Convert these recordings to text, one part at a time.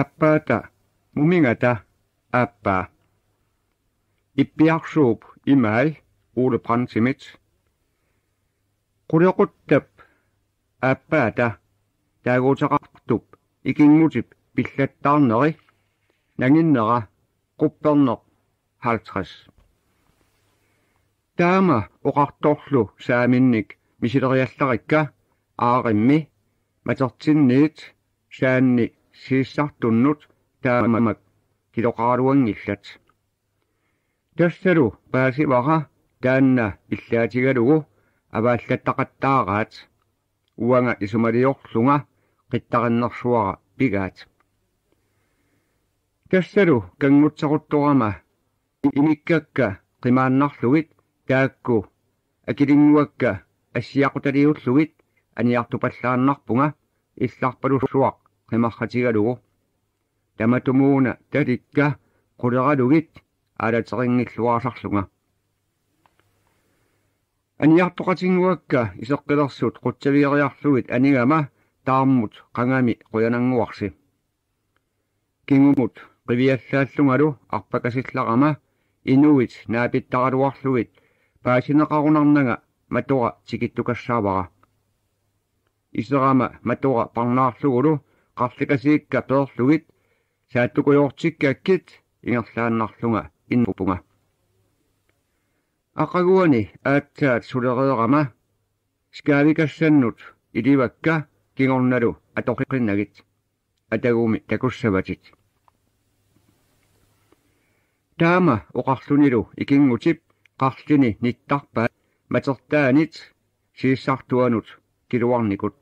аппаата мумингата аппаа иппиарсууп имай ууле пранцимит qulioquttap aappaata taaguutaqartup ikinngutip pillattaarneri nanginnera qupperneq 50 taama oqartorlu saaminnik misileriallarakka aarimmi matertinniit saanni siissartunnut taamamak kiloqaaruanngillat tassalu paasivara taanna illaatigalugu avaallattaqattaaraat uanga isumaliorlunga qittarinnersuara pigaat tassalu kangutsaruttorama imikkakka qimaannarlugit taakku akilinguakka ассиақуталиуллугит аниартупаллааннарпунга илларпалуссуақ имархатигалугу таматумууна таликка quleraluit alateriŋngilluaarlarlunga аниартоқатингуакка исеққилэрсуут қутсавиариарлугит анигама таармут қангами қуянангуарси кингумут қивиаллааллунгалу арпакасилларама инуит наапиттаралуарлугит паасинеқарунарнага матура тикиттукассаавара исерама матура парнаарлугулу qarlikasiikka peerlugit saattukujoortikkaakkit ingerlaannarlunga innupunga aqaguani aatsaat sulereerama skaavikassaannut ilivakka kingornalu atorriqinnagit атагууми такуссаватит таама оқарлунилу икингутип қарлини ниттарпаа матертаанит сииссартуанут килуарникут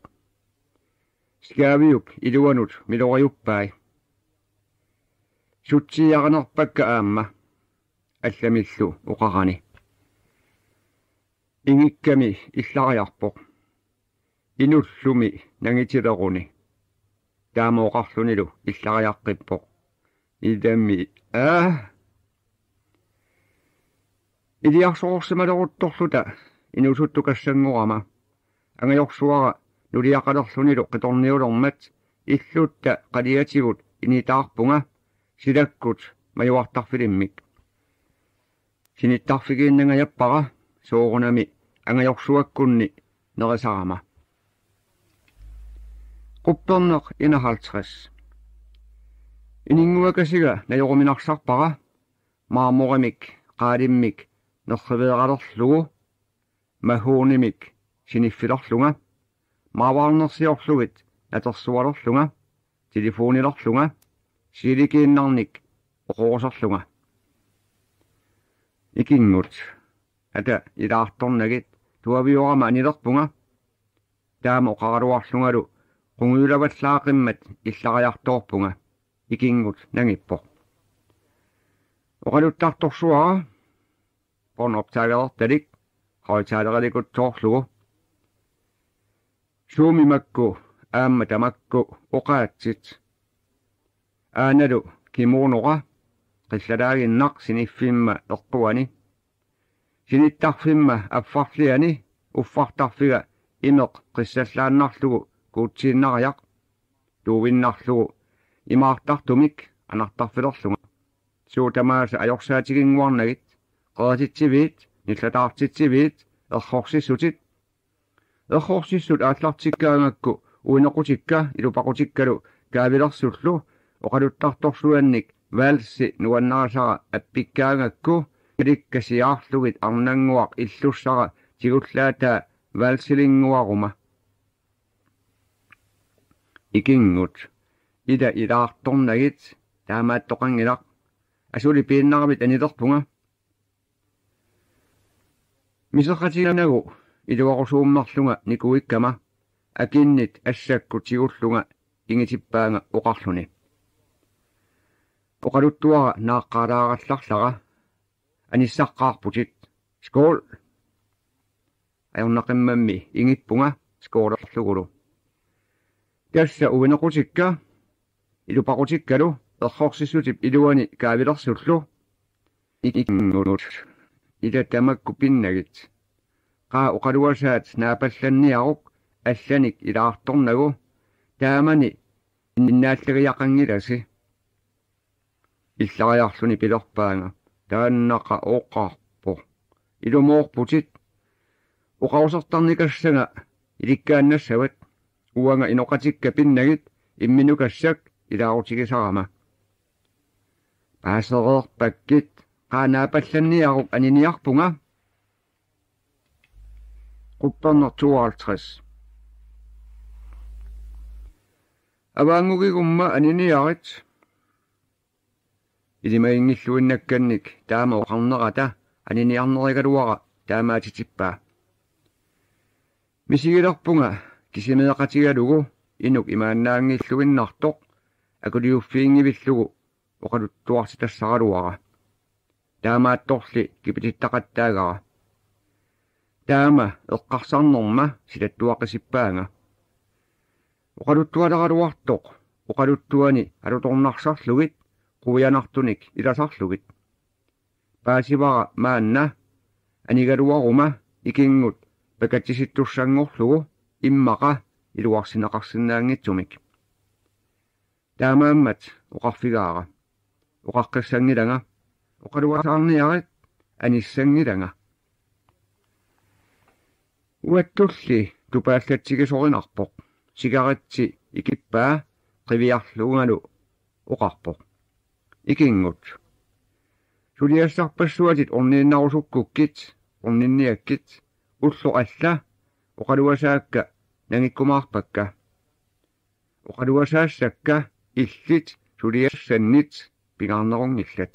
skaaviuk iluanut miloriuppai sutsiarnerpakka aamma алламиллу оқарани ингикками иллариарпоқ инуллуми нагитилеруни таамооқарлунилу иллариаққиппоқ идамми аа илиарсоорсималерутторлута инусуттукассангорама ангайорсуара luliaqalerluni luqitorniulormat иллуутта қалиатигут инитаарпунга силаккут маюартарфилиммик синиттарфигииннангаяппара соорунами ангajorsuakkunni нерисарама qupperneq inahaltres инингуакасига наёруминарсарпара маарморамик qaalimmik нерривеералерлугу махуурнимик синиффилерлунга маваарнерсиорлугит атерсуалерлунга телефонилерлунга силикииннарник оқуусерлунга икингут ата илаарторнагит туавиорама анилерпунга таама оқаруарлунгалу қунгиулаваллаақиммат иллариарторпунга икингут нагиппо оқалуттарторсуара порноптаалерталик халтаалераликутсоорлугу шуумимакку аамма тамакку оқаатсит ааналу кимуунора qillalaagiinnaq siniffiimma eqquani sinittarfimma affarliani uffartarfiga imeq qissallaannarlugu kuutsiinnariaq tuuvinnarlugu imaartartumik anartarfilerluga suutamaasa ajorsaatiginnguarnagit qaatitsivit nillataartitsiviit errorсисутит eqhorsillut aallartikkaangakku uinequtikka ilupaqutikkkalu kaavilersullu oqaluttartorluannik valsi nuannaarlara appikkaangakku kilikkasiaarlugit arnanguaq illussara tigullaata valsilinguaruma ikingut ida ilaartornagit таамааттоқангилақ асули пииннарамит анитерпунга мисеқатинагу илуарусууммарлунга никуиккама акиннит ассакку тигуллунга ингитиппаанга оқарлуни оқалуттуара нааққалааралларлара аниссаққаарпутит скол аённақиммамми ингиппунга сколерлугулу тасса уинеқутикка илупақутиккалу ерхорсисутип илуани каавилерсуллу икингулут ила тамакку пиннагит qa uqaluasaat naapallanniaruq allanik ilaartornagu taamani innaalleriaqangilasi иллариарлуни пилорпаанга тааннаqa ooqqaarpu ilumuorputit uqausartarnikassanga ilikkaannassawat uanga inoqatikka pinnagit имминукассак илаарутигисарама паасереерпаккит qaaнаапалланниаруq аниниарпунга 852 Аваангугиг умма аниниарит идимаингиллуиннакканник таама оқарнерата аниниарнеригалуара таамаатитиппаа мисигилерпунга кисимеэқатигалугу инук имааннаангиллуиннартоқ акулиуффиингивиллугу оқалуттуарси тассаралуара таамаатторли кипититтақаттаагара таама эққарсарнэрма силаттуақисиппаанга оқалуттуалагалуартоқ оқалуттуани алуторнарсарлугит қуянартуник иласарлугит паасивара маанна анигалуарума икингут пакатсиситтурсангорлугу иммақа илуарсинеқарсинаангитсумик таамааммат оқарфигаара оқаққиссангиланга оқалуасаарниарит аниссангиланга уаттулли тупааллатсигисоринарпоқ сигаратси икиппаа қивиарлуунгалу оқарпоқ икингут сулиассарпассуалит орниннарусуккуккит орнинниаккит уллу алла оқалуасаакка нангиккумаарпакка оқалуасаассакка иллит сулиассаннит пигарнерунгиллат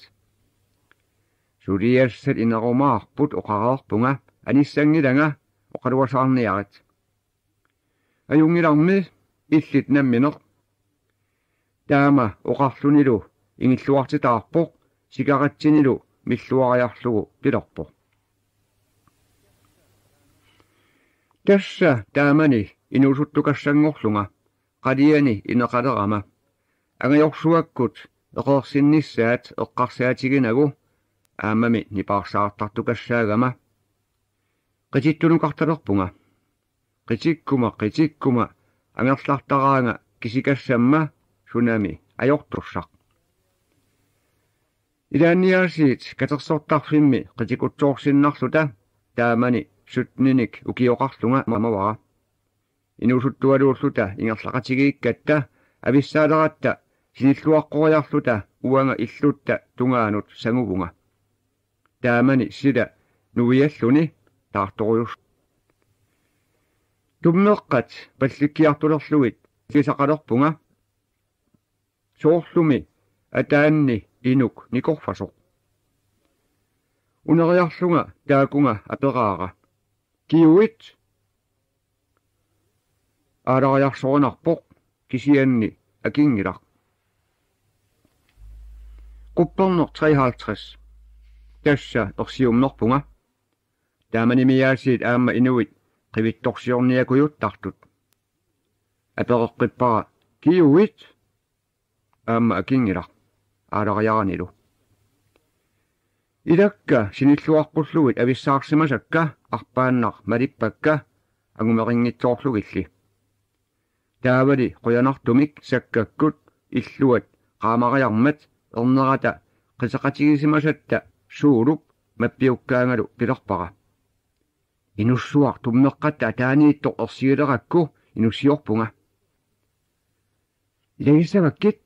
сулиассат инерумаарпут оқараарпунга аниссангилага оқалуарсаарниарат аюнгиларми иллит намминеқ таама оқарлунилу ингиллуартитаарпоқ сигаратсинилу миллуариарлугу пиларпоқ тасса таамани инусуттукассангорлунга қалиани инеқалерама агайорсуаккут эқоорсинниссаат эққарсаатигинагу аамами нипаарсаартартукассаагама qitittulunqartalerpunga qitikkuma qitikkuma angerlartaraanga kisikassamma sunami ajortursaq ilaanniarsiit katersortarfimmi qitikutsoorsinnarluta taamani sutninik ukioqarlunga mamavara inusuttualuulluta ingerlaqatigiikkatta avissaaleratta sinilluaqqoriarluta uanga illutta tungaanut sangupunga taamani sila nuvialluni таарторюс туммеэккат палликкиартулерлугит сисақалерпунга соорлуми атаанни инук никорфасоқ унериарлунга таакунга апераара киуит алариарсорунарпоқ кисианни акингилар куппорнор 53 тасса ерсиумнорпунга тааманимиаасиит аама инуит qivittorsiorniakuyuttартut apereqqippara kiuit аама акингилар аалариаранилу илакка синиллуарқуллугит ависсаарсимасакка арпааннар малиппакка агумерингитсоорлугилли таавали қуянартумик саккаккут иллуат qaamariarmat ernerata qisaqatigisimasatта suulup mappiukkaangalu pilarpara инуссуар туммеққатта таанииттоқ орсиулеракку инуссиорпунга легисагаккит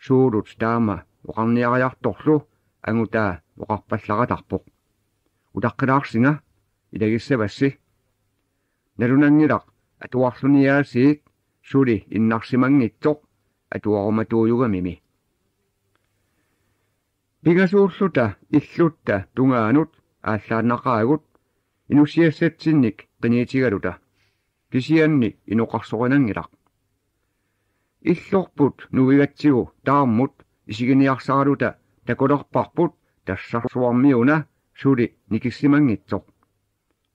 суулут таама оқарниариарторлу агутаа оқарпаллагатарпоқ утаққилаарсинга илагиссавасси налунангилақ атуарлуниаасиит сули иннарсимангитсоқ атуаруматууюгамими пигасууллута иллутта тунгаанут ааллааннақаагут инусиассатсинник qiniitigaluta kisianni inuqarsoqinangilaq иллорпут нувигатсигу таармут исигиниарсагалута такулерпарпут тассарсуармиуна сули никиссимангитсоқ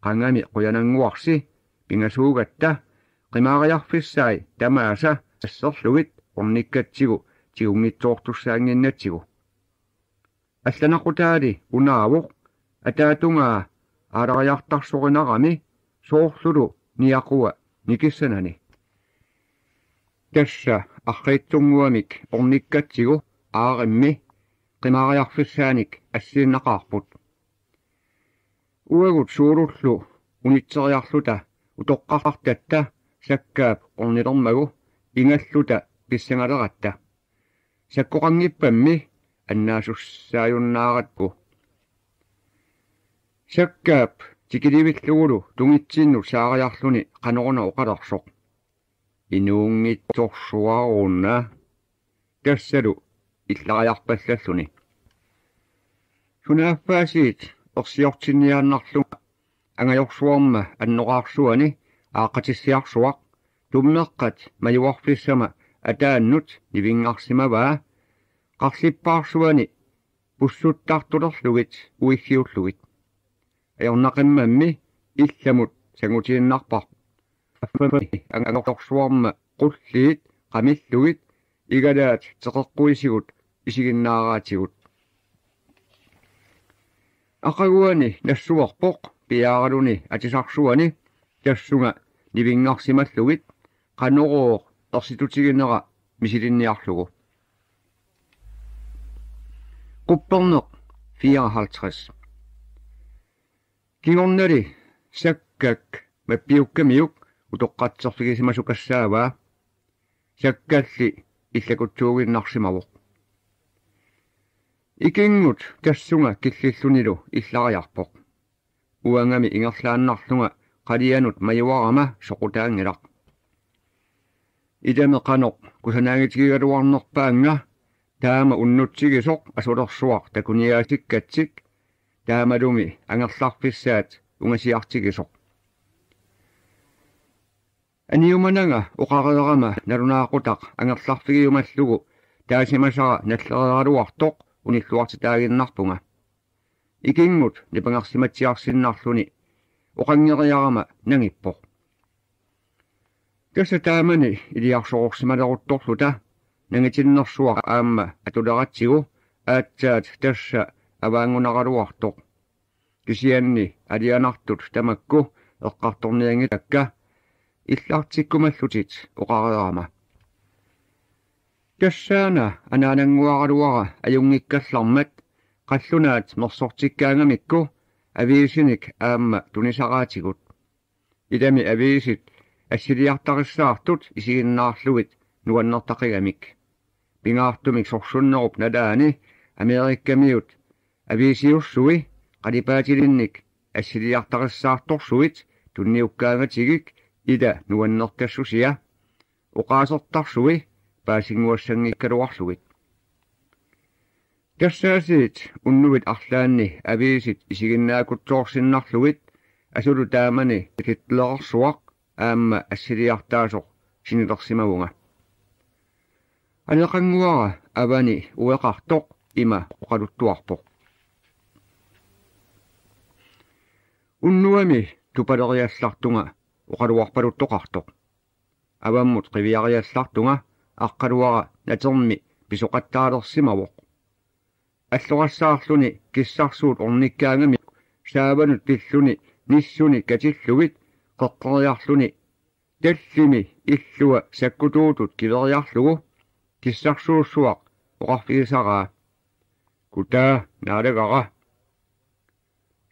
қангами қуянангуарси пингасуугатта қимаариарфиссаи тамааса ассерлугит орниккатсигу тигунгитсоортуссаангиннатсигу алланақутаали унаавоқ атаатунгаа алариартарсуринарами суорлулу ниакуа никиссанани тасса арриитсунгуамик орниккатсигу ааримми qimariarfissaanik assiinnaqaarput uagut suurullu unitseriarluta utoqqartatta sakkaap ornilermagu ingalluta pissangaleratta sakkoqangippammi annaasussaajunnaaqatku саккаап тикиливиллугулу тунгитсиинну саариарлуни каноруна оқаларсоқ инуунгитсорсуаарунна кассалу иллариарпаллаллуни сунааффаасиит ерсиортинниааннарлу ангайорсуарма аннораарсуани аақатиссиарсуақ тумнеққат малуарфлиссама атааннут нивингаарсимаваа қарлиппаарсуани пуссуттаартулерлугит уиссиуллугит eornaqimmaammi illamut sangutiinnarpar affamani angaqorsuarma qulliit qamillugit igalaat teqerquisigut isiginnaaraatigut aqaguani nassuarpoq piaaraluni atisarsuani tassunga nivingarsimallugit qanorooq ersitutiginera misilinniarlugu qupperneq 54 кигорнери саккак маппиуккамиук утоққатсерлиги симасукассааваа саккалли иллакутсуугиннарсимавоқ икингут тассунга киллиллунилу иллариарпоқ уангами ингерлааннарлунга қалианут маюарама соқутаангилақ идаме қаноқ кусанаагитигигалуарнерпаанга таама уннутсигисоқ асулерсуақ такуниаатиккатсик таамалуми ангерларпissaat унгасиартигисоқ аниумананга оқарерама налунаақутақ ангерларфигиумаллугу таасимасара наллереаруартоқ униллуарти таагиннарпунга икингмут нипангарсиматсиарсиннарлуни оқангериарама нангиппоқ тэсэ таамани илиарсоқорсималерутторлута нангитиннэрсуа аама атулератсигу аатсаат тасса аваангунақалуартоқ кисианни алианартут тамакку эққарторниангит акка иллартиккумаллутит оқариарама тассаана анаанангуаралуара аюнгиккаллармат қаллунаат мерсортиккаангамикку авиисиник аамма тунисараатигут илами авиисит ассилиартарissаартут исигиннаарлугит нуаннартақиамик пингаартумик сорсуннеруп налаани америккамиут ависиурсуи qalipaatilинник ассилиартарissаарторсуит тунниуккаагаtigik ила нуаннертассусиа оqaасертарсуи паасингуассангиккалуарлугит тассаасиит уннувит арлаанни авиисит исигиннаакутсоорсиннарлугит асулу таамани китлеарсуақ аамма ассилиартаасоқ синилерсимагунга анеқангуара авани уеқартоқ има оқалуттуарпоқ unnuami tupaleriallartunga uqaluarpaluttoqartoq avammut qiviariallartunga aqqaluara natermi pisuqattaalersimavoq аллорсаарлуни киссарсуут орниккаангами сааванут пиллуни ниссуни катиллугит қоққориарлуни таллими иллуа саккутуутут килериарлугу киссарсууссуақ оқарфигисараа кута наалагара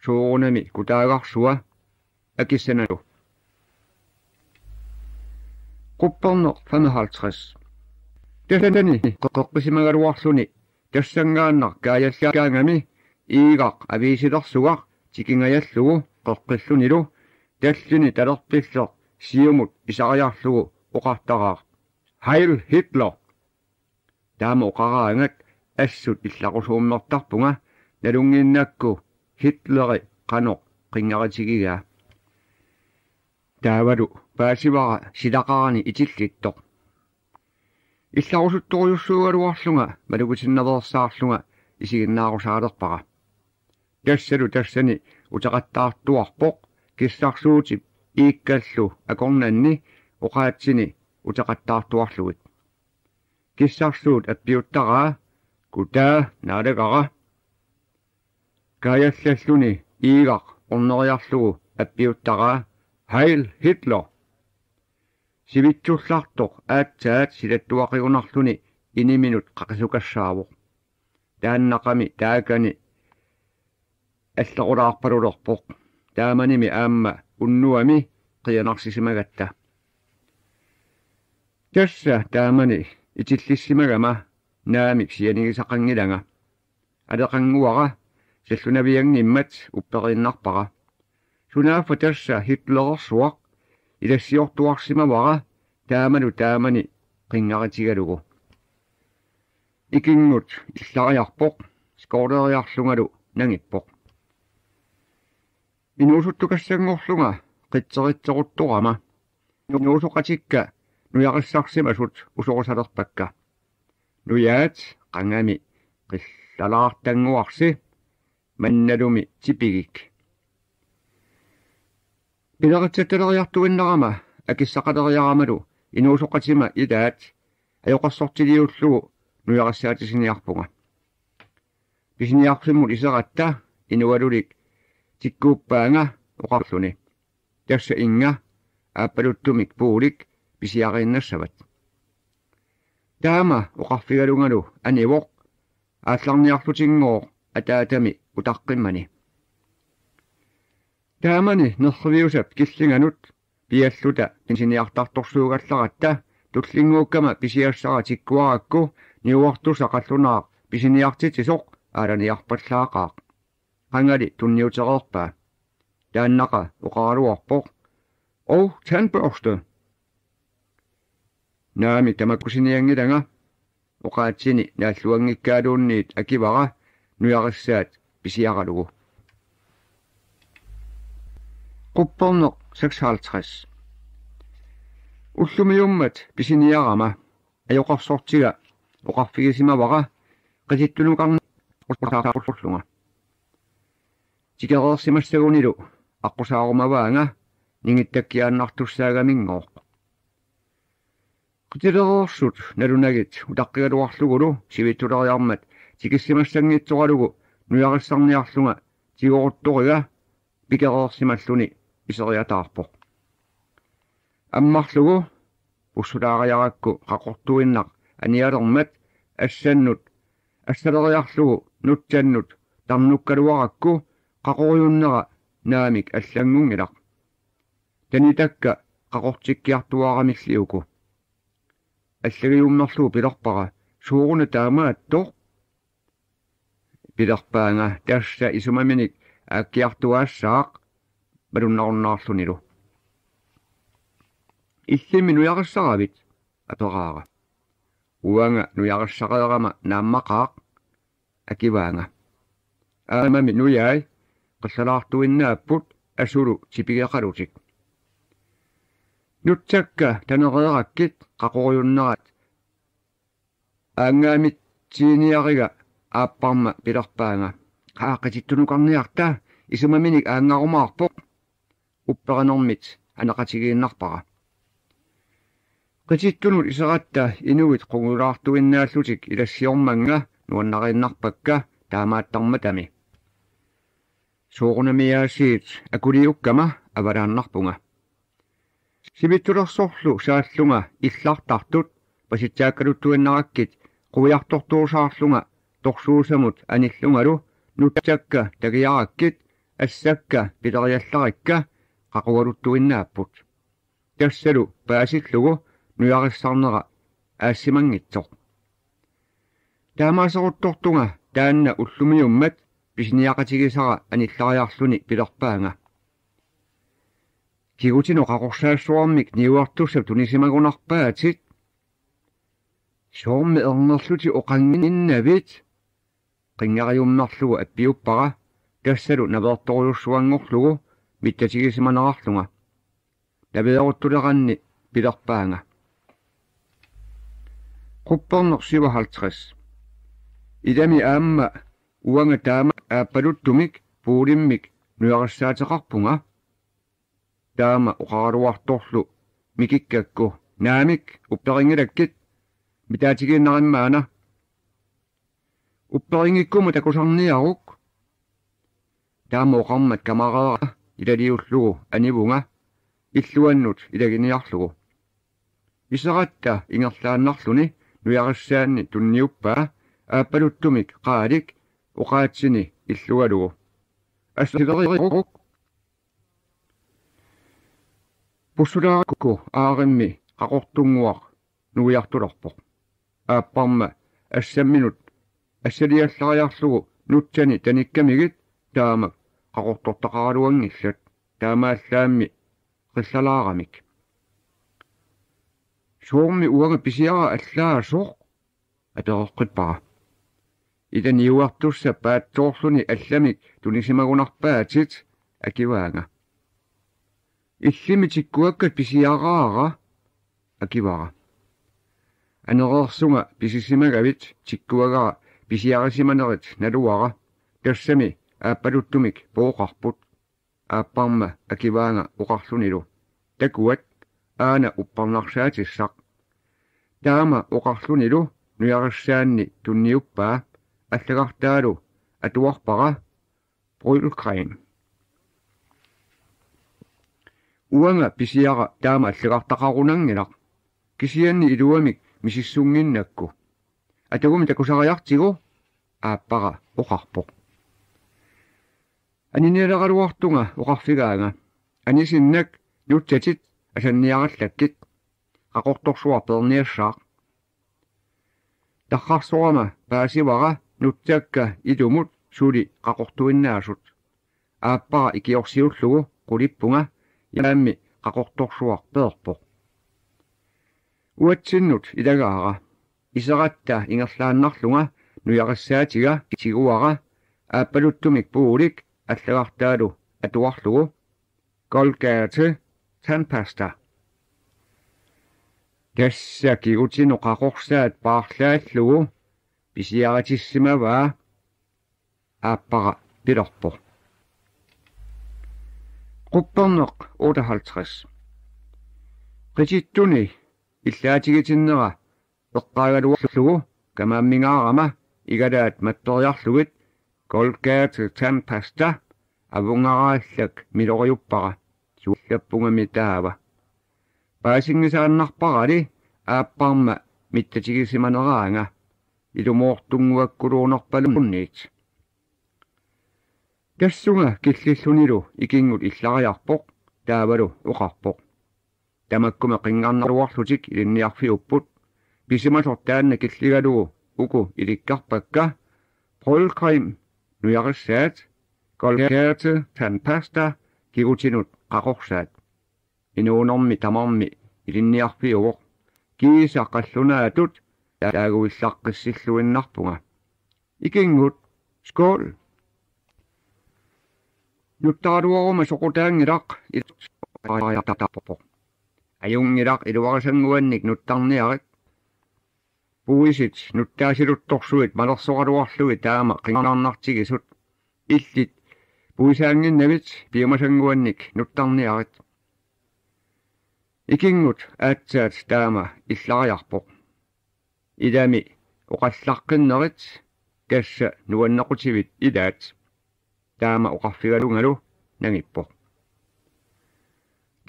suugunani kutaagarsuga akissanalu qupparno 55 tasani qoqqqisimagaluarluni tassangaannar kaajallaakaangami iigaq aviisilersugar tikingajallugu qoqqillunilu talluni talerpilloq siumut isariarlugu oqartaraaq heil hitler taama oqaraangak assut illaqusuummertarpunga nalungiinnakku хитлери канок кингаратигига таавалу паасивара силақарани итиллиттоқ илларусутторюссуугалуарлунга малугусиннерерсаарлунга исигиннаарусаалерпара тассалу тассани утақаттаартуарпоқ киссарсуутип ииккаллу акорнанни оқаатсини утақаттаартуарлугит киссарсуут аппиуттараа кутаа наалакара каяаллаллуни иигақ орнериарлугу аппиуттараа хайл хитлер сивитсууллаартоқ аатсаат силаттуақигунарлуни иниминут қақисукассаавоқ тааннақами таакани аллерулаарпалулерпоқ тааманими аамма уннуами қиянарсисимагатта тасса таамани итиллиссимагама наами сианигисақангилага алеқангуара силлунаviang иммат упперииннарпара сунааффа тасса хитлерерсуақ илассиортуарсимавара тааману таамани қингаритигалугу икингут иллариарпоқ скордериарлунгалу нангиппоқ инуусуттукассангорлунга қитсеритсеруттурама нуусоқатикка нуяқиссарсимасут усоқусалерпакка нуяат қангами қиллалаартангуарси mannadomi tipigik. Pinaqatsatalariartuinnarama akissaqalariaramadu inuusoqatima ilaat ajoqassortiliullugu nujarassaatisigniarpunga. pisniarsimmut isaqatta inualulik tikkuuppaanga oqarluni. Tässä inga appaluttumik puulik pisiaqinnersavat. Taama oqarfigalungalu anivoq аалларниарлутингоо атаатами утаққиммани таамани нерхвиусап киллинганут пиаллута писиниартартарсуугалларатта туллингууккама писиассара тиккуаракку ниуартуса қаллунаа писиниартити соқ аланиарпаллаақаа қангали тунниутереерпаа тааннақа оқааруарпоқ оу танборсту наами тамаккусиниангилага оқаатсини нааллуангиккаалуунниит акивара нуяриссаат писиаралугу qupporneq 56 уллумиуммат писиниарама аёқарсортига оқарфигисимавара қиситтунуқарна уттаақарлунга тикерерсимассагунилу аққусаарумаваанга нингиттаккиааннартуссаагамингооқ қитилерерсут налунагит утаққигалуарлугулу сивиттулериармат тикиссимассангиттуралугу нуярissarniarlunga тигоруттурига пикереерсималлуни исериатаарпоқ аммарлугу уссулаариаракку қақортуиннақ аниалермат ассаннут ассалериарлугу нутсаннут тарнуккалуаракку қақориуннера наамик аллангунгилақ танитакка қақортиккиартуаарамиллиуку аллагиуммерлуу пилорпара сууруна таамааттоқ пиларпаанга таасса исумаминик аккиартуаассаақ малуннаруннаарлунилу иллими нуяқассаравит атораара уанга нуяқассареерама нааммақаақ акиваанга аамами нуяай қаллаартуиннааппут асулу типигеқалутик нутсакка танереераккит қақориуннерат аангаамит тииниарига ааппарма пилерпаанга qaaqatittunuqarniarta isumaminik aangarumaarpoq upperanurmit anaqatigииннарпара qitittunut iseratta inuit qungulaartuinnaallutik ilassiormanga nuannariinnarpakka таамааттарматами суурнамиаасиит акулиуккама авалааннарпунга сивиттулерсорлу сааллунга иллартартут паситсааккалуттуиннараккит қуиартортуусаарлунга торсуусамут аниллунгалу нутсакка такиараккит ассакка пилариалларакка қақуалуттуиннааппут тассалу паасиллугу нуярissarнера аассимангитсоқ таамаасоруттортунга таанна уллумиуммат писниақатигисара аниллариарлуни пилерпаанга кигутино қақорсаассуармик ниуартуссап тунисимагунарпаатит соорми ернерлути оқангининнавит qinngariumnarlugu appiuppara tassalu navertorjuusuanngorlugu mittasigisimanaarlunga tavideruttuleqanni pilerpaanga qupperner 57 idami aamma uanga taama aappaluttumik puulimmik nuaqassaateqarpunga taama uqararuartorlu mikikkakku naamik upperingilakkit mitaatigiinnarimmaana upperingikkumu takusarniaruq таамооқармат камараара илалиуллугу анивунга иллуаннут илагиниарлугу исератта ингерлааннарлуни нуяриссаанни тунниуппаа ааппалуттумик қаалик оқаатсини иллуалугу ассилерирук пуссулааракку ааримми қақортунгуар нуиартуларпоқ ааппарма ассамминут ассалиаллариарлугу нутсани таниккамигит таамак qaqortortaqaruanngillat таамааллаамми qillалаарамик шуурми уага писиара аллаа суоқ атерорқиппара идан юартусса паатсоорлуни алламик тунисимагунарпаатит акиваанга иллими тиккуаккат писиараара акивара анерерсунга писисимагавит тиккуагара писиарисиманерит налуара тассами ааппалуттумик пооқарпут ааппарма акиваанга оқарлунилу такуат аана уппарнарсаатиссақ таама оқарлунилу нуяриссаанни тунниуппаа аллагартаалу атуарпара пруйулкраин уанга писиара таама аллагартақарунангилақ кисианни илуамик мисиссунгиннакку атагумитаку сариартигу ааппара оқарпо анинилеқалуартунга оқарфигаанга анисиннак нутсатит асанниараллаккит қақортторсуар перниассаақ таққарсорама паасивара нутсакка илумут сули қақортуиннаасут ааппара икиорсиуллугу қулиппунга яамми қақортторсуар пеерпо уатсиннут илагаара исератта ингерлааннарлунга нуяқассаатига тигуара ааппалуттумик пуулик аллагартаалу атуарлугу голгаате танпаста тассаки утинеқақорсаат паарлааллугу писиаратиссимаваа ааппара пилорпо qupperneq 58 qitittuni illaatigitinera эққаагалуарлугу камааммингаарама игалаат матториарлугит колкаат тан таста авунгарааллак милориуппара сууллаппунгами таава паасингисааннарпарали ааппарма миттатигисиманераанга илумоортунгуаккулуунерпалунниит тассунга киллиллунилу икингут иллариарпоқ таавалу оқарпоқ тамаккуме қингаарнаруарлутик илинниарфиуппут pisimasortaanna killigalugu uku ilikkarpakka prulkrem nujarissat kolkerte tandpasta kigutinut qaqorsaat inuunormi tamarmi ilinniarpi uvoq kiisa qallunaatut taaguillarqissilluinnarpunga ikingut skål nuttaruaruma soqutaangilaq iluqaajaqtaqpo ajungilaq iluarisanguannik nuttarniarit puisit nuttaasiluttorsuit malersoqaluarluit taama qingarnartigi sut illit puisaanginnavit piumasanguannik nuttarniarit ikingut aatsaat taama illariarpoq ilami oqallarqinnerit kassa nuannaqutivit ilaat taama oqarfigalungalu nangippoq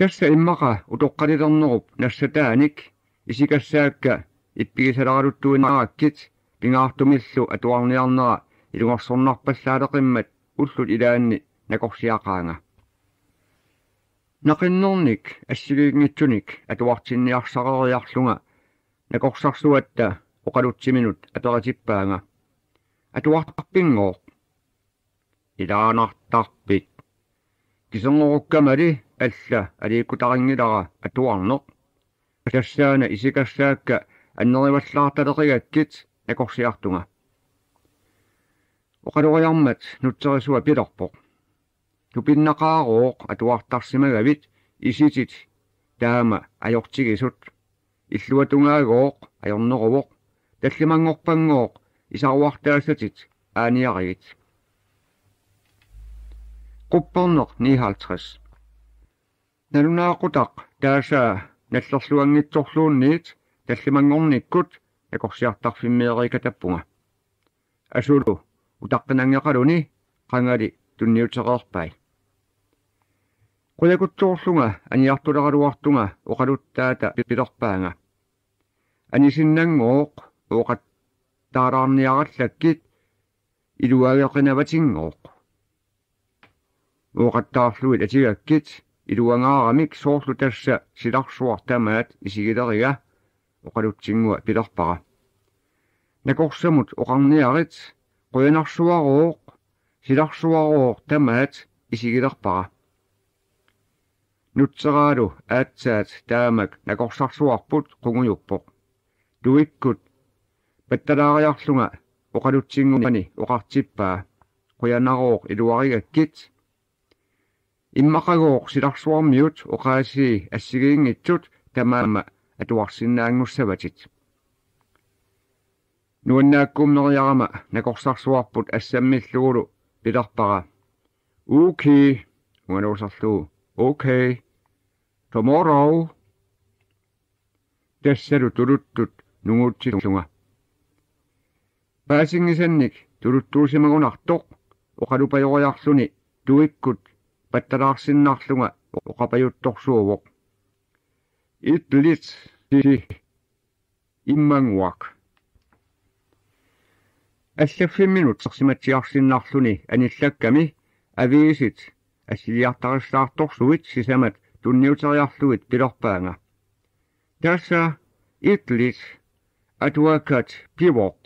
kassa immaqa utoqqalilernerup nassataanik isikassaakka иппигисаларалуттуинаааккит пингаартумиллу атуарниарнера илунгорсорнарпаллаалеқиммат уллут илаанни накорсиақаанга нақиннорник ассигиингитсуник атуартинниарсарериарлунга накорсарсуатта оқалутсиминут аператиппаанга атуартарпингоо илаанартарпит кисенгоруккамали алла алииккутарингилара атуарнеқ тассаана исикассаакка аннериваллаарталериаккит акорсиартунга оқалориармат нутсерисуа пиларпоқ тупиннақаарооқ атуартарсимагавит иситит таама аёртигисут иллуатунгаагооқ аёрнеровоқ таллимангорпангооқ исаруартаасатит ааниаригит qupparneq 59 nalunaaqutaq taasa nallerluangitsorluunniit талlimangornikkut akorsiartarfimmeerika tappunga asulu utaqqinangiaqaluni qangali tunniuteqaarpai qulakutsuorlunga aniartulaqaluartunga oqaluttaata pipilerpaanga анисиннангооқ оqat таараарниараллаккит илуагеқинаватингооқ оqattaarluit атигаккит илуангаарамик соорлу тасса силарсуартамаат исигилерига оқалутсингуа пилерпара накорсамут оқарниарит қуянарсуарууқ силарсуарууқ тамаат исигилерпара нутсераалу аатсаат таамак накорсарсуарпут қугуйуппоқ туиккут патталаариарлунга оқалутсингумани оқартиппаа қуянарууқ илуаригаккит иммақагууқ силарсуармиут оқааси ассигиингитсут тамаама атуарсиннаангуссаватит нуаннааккумнериарама накорсарсуарпут ассаммиллугулу пиларпара окей уануусарлуу окей tomorrow тассалу тулуттут нугуутсилунга паасингисанник тулуттуусимагунартоқ оқалупаёриарлуни туиккут патталаарсиннаарлунга оқапаютторсуувоқ Итлиц иммангуак аллаффиммин утсерсиматсиарсиннаарлуни аниллакками авиисит ассилиартариллаарторсуит сисамат тунниутериарлугит пилорпаанга таса итлис атуакат пивоқ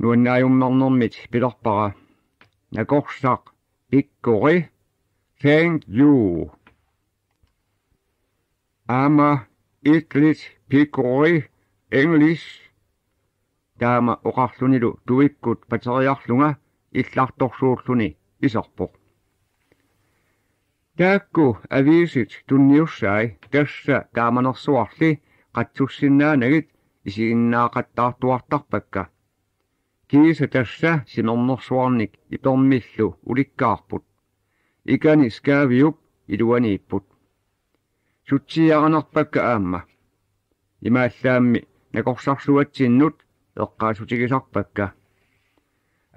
нуаннаажуммарнэрмит пилорпара накорсаақ пиккори thank you Ama Itlis Pikroi English таама оқарлунилу туиккут патериарлунга илларторсууллуни исарпоқ таакку ависит тунниурсаи тасса тааманерсуарли қатсуссиннаанагит исигиннаақаттаартуартарпакка кииса тасса синернерсуарник ипермиллу уликкаарпут икани скаавиуп илуанииппут сутсиаранарпакка аама имааллаамми накорсарсуатсиннут эққаасутигисарпакка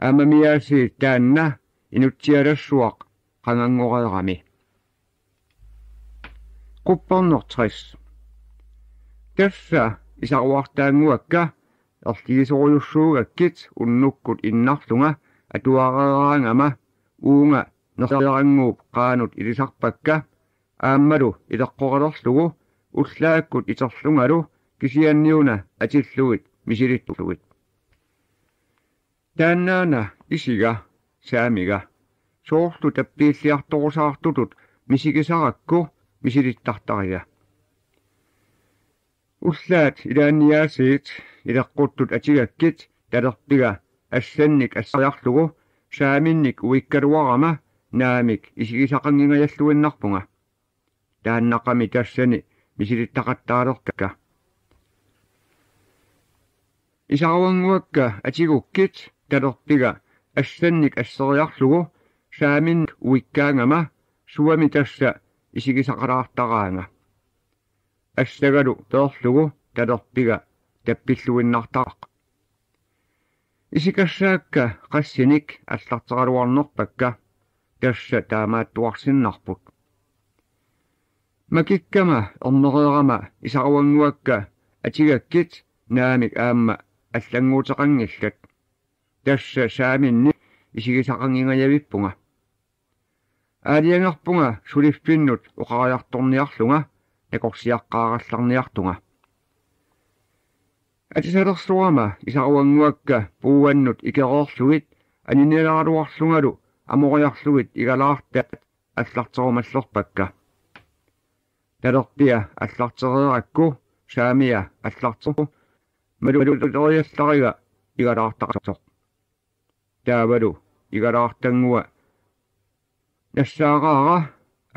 аамамиааси таанна инутсиалассуақ қангангорерами qupparnortris taffa isarwaartaanguakka ertigisoruyussuugakkit unnukkut innarlunga atuareraangama uunga nerseranguup qaanut ilisarpakka ааммалу илаққоралерлугу уллааккут иторлунгалу кисианниуна атиллуит мисилиттулуит тааннаана исига саамига соорлу таппииллиарторусаартутут мисигисаракку мисилиттартария уллаат илаанниаасиит илаққуттут атигаккит талерпига алланник ассариарлугу сааминник уиккалуарама наамик исигисақангингаярлуиннарпунга тааннақами тассани мисилиттақаттаалеркка исаруангуакка атигуккит талерпига ассанник ассериарлугу саамин уиккаангама суами тасса исигисақалаартараанга ассагалу пеорлугу талерпига таппиллуиннартақ исикассаакка қассиник аллартералуарнерпакка тасса таамааттуарсиннарпут макиккама орнереерама исаруангуакка атигаkkit наамик аама аллангуутеқангиллат тасса сааминни исигисақангингаявиппунга аалиангерпунга сулиффиннут оқариарторниарлунга накорсиаққааралларниартунга атисалерсуама исаруангуакка пууаннут икерорлугит анинелааруарлунгалу амориарлугит игалаарта аллартерумаллорпакка талерпia аллартереerakku saamia аллартеру малулуториалларига игалаартартоқ таавалу игалаартангуа нассаагаара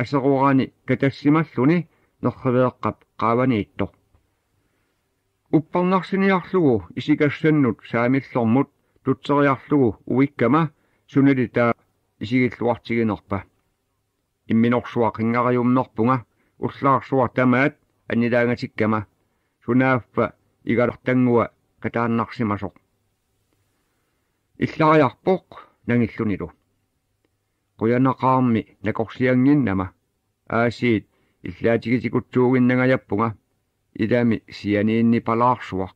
асеруурани катассималлуни нерхевеэққап qaavaniitto upparnarsiñiarlugu isikassannut saamillormut tutteriarlugu uikkama sunalitaa isigilluartiginerpa imminorsuaqinngariumnerpunga ullaarsuartamaat annilaangatikkama sunaaffa igalortanngua qataannarsimasoq иллариарпоқ нангиллунилу quyanaqaarmi nakorsianginnama aasiit иллаатигитикутсуугиннагаяппунга илами сианиинни палаарсуақ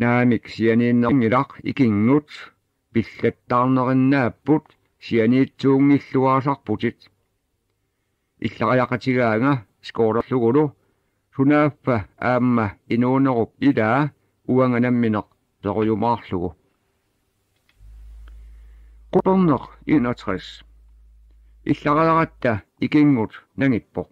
наамик сианииннернгилақ икингут пиллаттаарнериннааппут сианиитсуунгиллуаасарпутит иллariaqatigaanga skoolerlugulu sunaaffa aamma inuunerup ilaa uanganammineq perujumaarlugu qutorneq 61 иллариaqatta ikingut nangippoq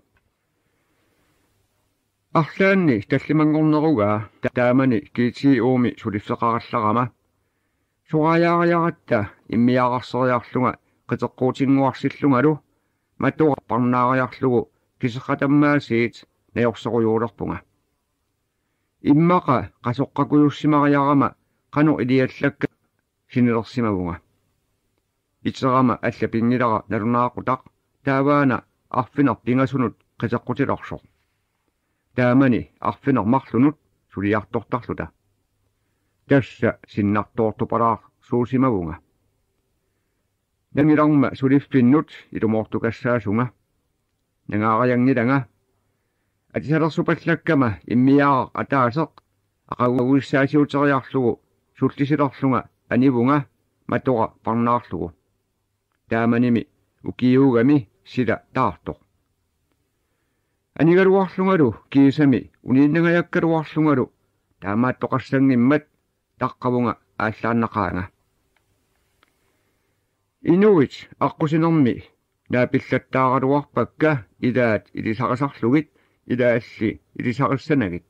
арлаанни таллимангорнеругаа таамани кити ууми сулиффеқаралларама сугааяариаратта иммиаақарсериарлунга қитеққуутингуарсиллунгалу матуарпарнаariarlugu кисеқатаммаасиит наёрсоруйуулерпунга иммақа қасоққакуйуссимариарама қану илиаллакка синилерсимавунга итерама алла пингилара налунаақутақ тааваана арфинар пингасунут қисаққутиларсоқ таамани арфинармарлунут сулиартортарлута тасса синнартуортупалаар суусимавунга нангиларма сулиффиннут илумоортукассаасунга нангаараянгиланга атисалерсупаллаккама иммиаа атаасеқ ақагуагуиссаасиутериарлугу суллисилерлунга анивунга матора парнаарлугу тааманими укиуугами сила таартоқ анигаруарлунгалу киисами унииннагаяккаруарлунгалу таамааттоқарсангиммат таққавунга ааллааннақаанга инугит аққусинэрми наапиллаттаагалуарпакка илаат илисарисарлугит илаалли илисариссанагит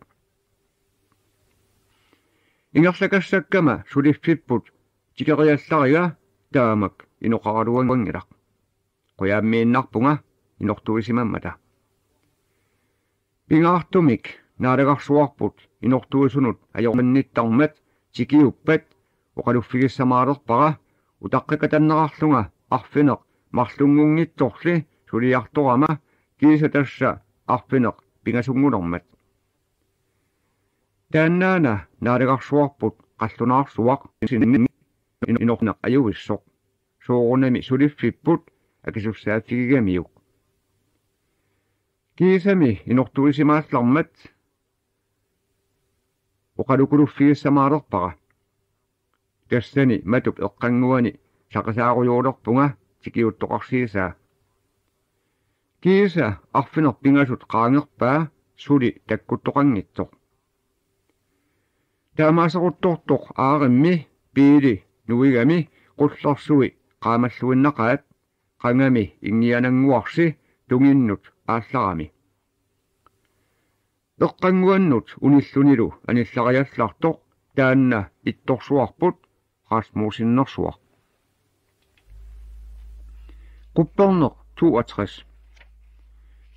ингерлакассаккама сулиффиппут тикериалларига таамак иноқаралуангилақ қуяаммииннарпунга инортуисимаммата пингаартумик наалагарсуарпут инортуисунут аёрманниттармат тикиуппат оқалуффигиссамаалерпара утаққикатаннерарлунга арфинеқ марлунгунгитторли сулиартурама кисатасса арфинеқ пигасунгулэрмат тааннаана наалеқарсуарпут қаллунаарсуақ синни инорнеқ аювиссоқ суурунами сулиффиппут акисуссааффигигамиук кисами инортуисимааллармат оқалукулуффигиссамаалерпара kesseni matup okkanguani sakasaaru juurlerpunga tikiuttoqarsiisaa kiisa arfinerpingasut qaangerpaa suli takkuttoqanngitsoq taamaasaruttortoq aarimmi piili nuigami qullersuwi qaamalluinnaqaat qangami ingiananguarsi tunginnut aallarami oqqanguannut unilluniru anillariallartoq taanna ittorsuarput Rasmussen Nosor. Qupperner 62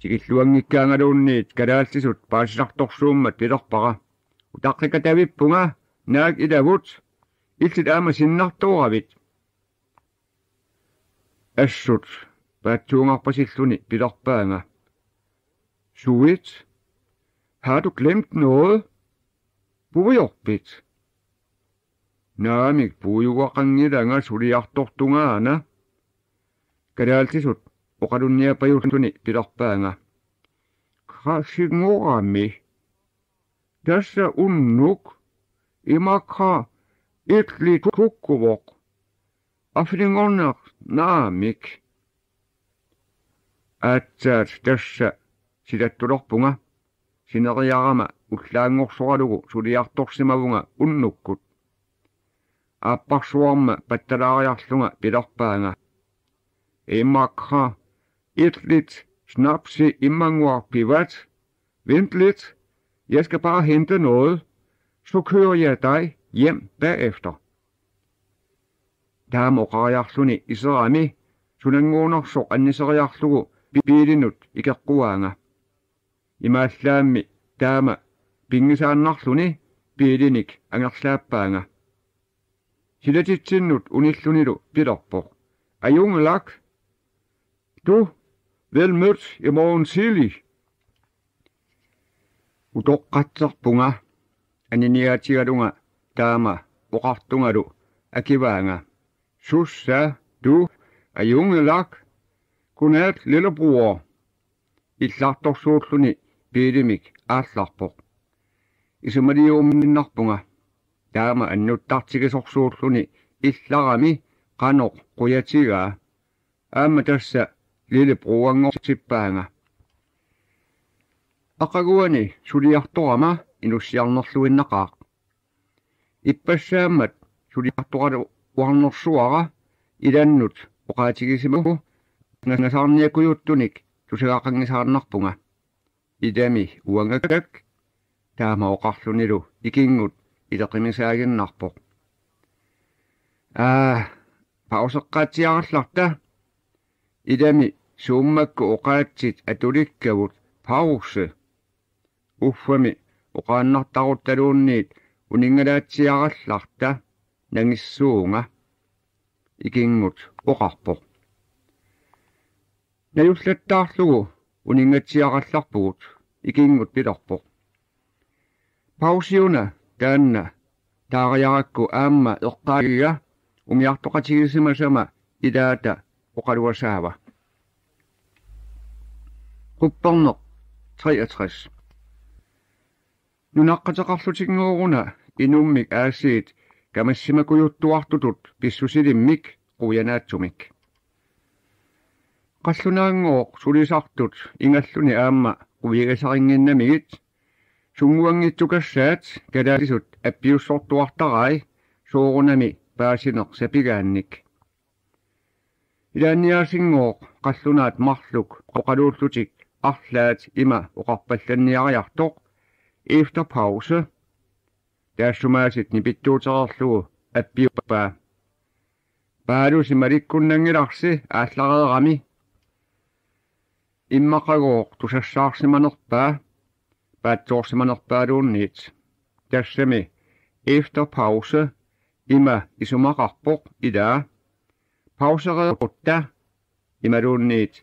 тигиллуангиккаангалуунниит калааллисут паассарторсуумма пилерпара утаққикатавиппунга наак илавут иллит аама синнартууравит ассут паатсуунгаарпасиллуни пилерпаама суит har du glemt noget? Bujorpit. наамик пууйугақангиланга сулиартортунгаана калаалтисут оқалунниаппаюллуни пиларпаанга красигнорами тасса уннук имакха итли туккувоқ афлингорнеқ наамик аатсаат тасса силаттулорпунга синериарама уллаангорсоралугу сулиарторсимавунга уннуккут a патталаариарлунга пилорпаанга иммакха итлит itlit, snapsi пиват Vent lidt. Jeg skal bare hente noget. Så kører jeg dig hjem bagefter. Der må rajarsune isrami. Sunangoner så annisariarsugu bibilinut ikakkuanga. Imaslaammi taama pingisaannarsuni bilinik angerslaappaanga. хилатитсиннут униллунилу пиларпо аюнгалак du vel mødt i morgen tidlig утоққатсарпунга аниниатигалунга таама оқартунгалу акиваанга сусса ду аюнгалак кунат лиллебруор иллаарторсууллуни пилимик ааллаарпоқ исумалиуумминнарпунга таама аннуттартигисорсуурлуни илларами каноо куятига аама тасса лили пруангортиппаанга ақагуани сулиарторама инуссиарнерлуиннақаа иппассааммат сулиартораlu уарнерсуара иланнут оқаатигисимагу насаарниакуйуттуник тусагаақангисаарнарпунга идами уангакак таама оқарлунилу икингут илеқимисаагиннарпоқ аа паусеққатиарларта илами сууммакку оқаатсит атуликкавут пааруксе уффами оқааннартарутталуунниит унингалаатсиаралларта нагиссуунга икингут оқарпоқ наюллаттаарлугу унингатсиаралларпугут икингут пиларпоқ паусиуна таанна таариаракку аама эққаагига умиартоқатигисимасама илаата оқалуасаава куппарнеқ 63 нунаққатеқарлутингоруна инуммик аасиит камассимакуйуттуартутут писсусилиммик қуянаатсумик қаллунаангооқ сулисартут ингаллуни аама қувигасарингиннамигит сумгуангитсукассаат калаалисут аппиуссортуартарай суурунами паасинеқ сапигаанник илаанниарсингооқ қаллунаат марлук оқалууллутик арлаат има оқарпалланниариартоқ efter pause таашумаасит нипиттуутерарлугу аппиуппаа баалуси мариккуннангиларси ааллареерами иммақагооқ тусассаарсиманерпаа паатсуорсиманерпаалуунниит тассами efter pause има исумақарпоқ илаа паусереерутта ималуунниит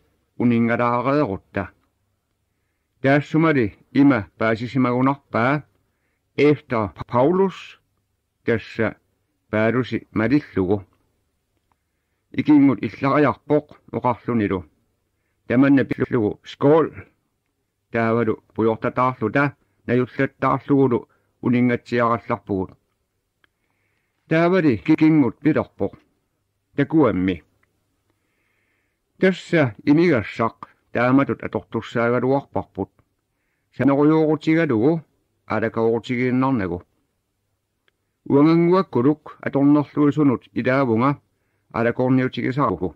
унингалаареерутта таассумали има паасисимагунарпаа efter Paulus тасса паалуси малиллугу икингут иллариарпоқ оқарлунилу таманна пиллугу скоол таавалу пуйортатаарлута наюллаттаарлугулу унингатсиаралларпугут таавали кикингут пилерпоқ такуамми тасса имигассақ тааматут атортурсаагалуарпарпут санориуурутигалугу алакаурутигииннарнагу уангангуаккулук аторнерлуисунут илаавунга алакорниутигисааргу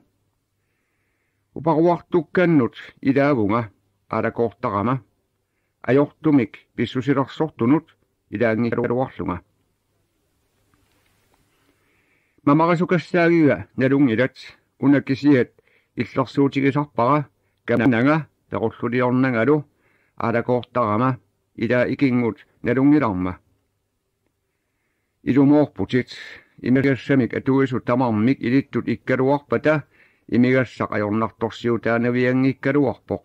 упаруартукканнут илаавунга алакоортарама аёртумик писсусилерсортунут илаангилуарлунга мамарисукассаагига налунгилат унаккисиат иллерсуутигисарпара кананга перуллулиорнагалу алакоортарама илаа икингут налунгиларма илумоорпутит имериассамик атуису тамармик илиттут иккалуарпата имигассақ аёрнарторсиутаанавиангиккалуарпоқ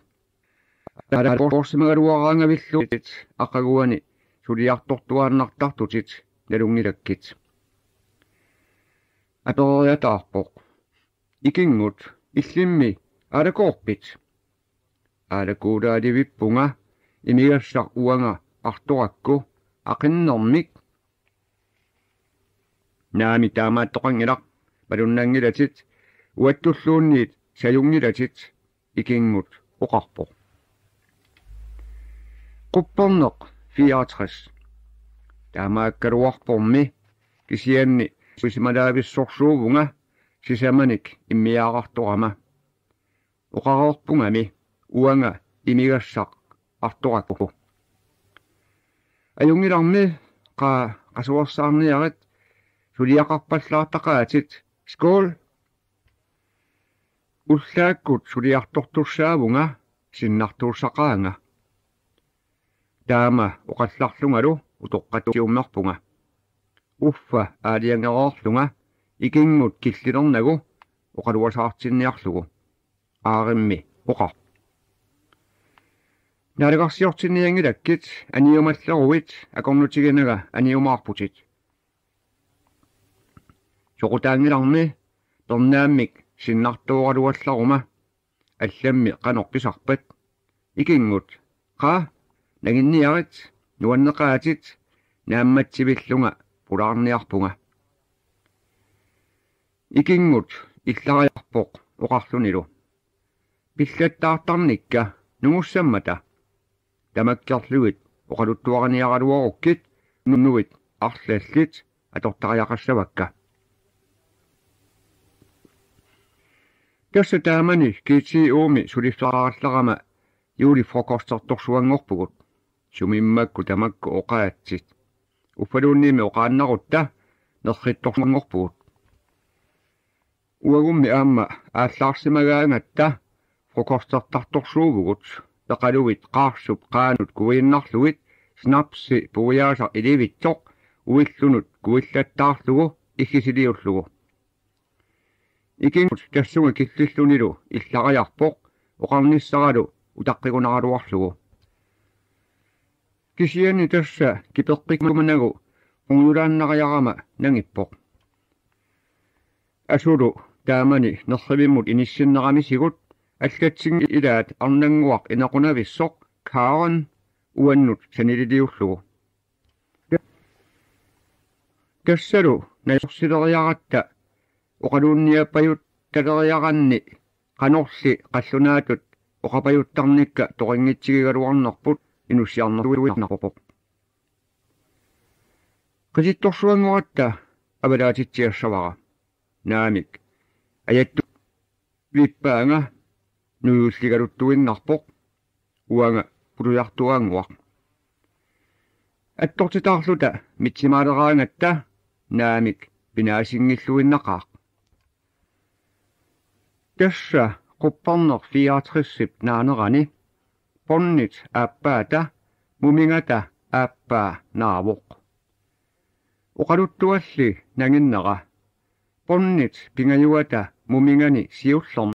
тараақорсимагалуараангавиллуут ақагуани сулиарторtuarnartartut налунгилаккит апериатаарпоқ икингут иллимми алакоорпит алакуудаалivippunga имигассар уанга арторакку ақиннэрмик наами таамааттоқангилар палуннаангилатит уаттуллуунниит салунгилатит икингут оқарпоқ qupporneq 64 таамааккалуарпорми кисианни сусималаависсорсуувнга сисаманик иммиаарартурама оқароорпунгами уанга имигассақ артуракку аюнгиларми qa qasuarsaarniarit suliaqarpallartaqaatit skool уллааккут сулиарторторсаавунга синнартуурсақаанга таама оқалларлунгалу утоққатиуммарпунга уффа аалиангерорлунга икингмут киллилернагу оқалуасаартинниарлугу ааримми оқар наригарсиортинниангилаккит аниумаллеруит акорнутигинага аниумаарпутит соқутаангиларми торнааммик синнартуоралуалларума алламми канорписарпат икингмут qa нагинниарит нуаннеқаатит наамматсивиллунга пулаарниарпунга икингут иллариарпоқ оқарлунилу пиллаттаартарникка нугуссаммата тамаккарлуит оқалуттуараниаралуаруккит нуннуит арлаллит атортариақарсавакка касса таамани кити ууми сулифсааралларама юули фрокостартор суангорпугут сумиммакку тамакку оqaатсит уффалуунниими оqaаннарутта нерхиттормангорпугут уагумми аама ааллаарсимагаангатта фокортартарторсуувгут тақалугит қаарсуп қаанут куииннарлугит снапси пуяаса иливитсоқ уиллунут куиллаттаарлугу иккисилиурлугу икингут тассуга киллиллунилу иллариарпоқ оқарниссаралу утаққигунаруарлугу кисиани тасса кипеққиккуманагу унгулааннақаярама нангиппоқ асулу таамани нерсивиммут иниссиннерами сигут аллатсинги илаат арнангуақ инақунависсоқ кааран уаннут санилилиуллугу тассалу наерсилериаратта оқалуунниаппают талериаранни канорли қаллунаатут оқапаюттарникка тоқингитсигигалуарнерпут инуссиарнеруинарпоп qisittorsuangorattaa avalaatitsiarsavara naamik ajattu vippaanga nuulligaluttuinnarpoq uanga pulujartuaanguaq attortitaarluta mitsimaaleraangatta naamik pinaasiнгilluinnaqaaq тасса qupparner 64 naanerani ponnit appaata mumingata appaa naavoq oqaluttualli naginnaqa ponnit pingajuata mumingani siullerm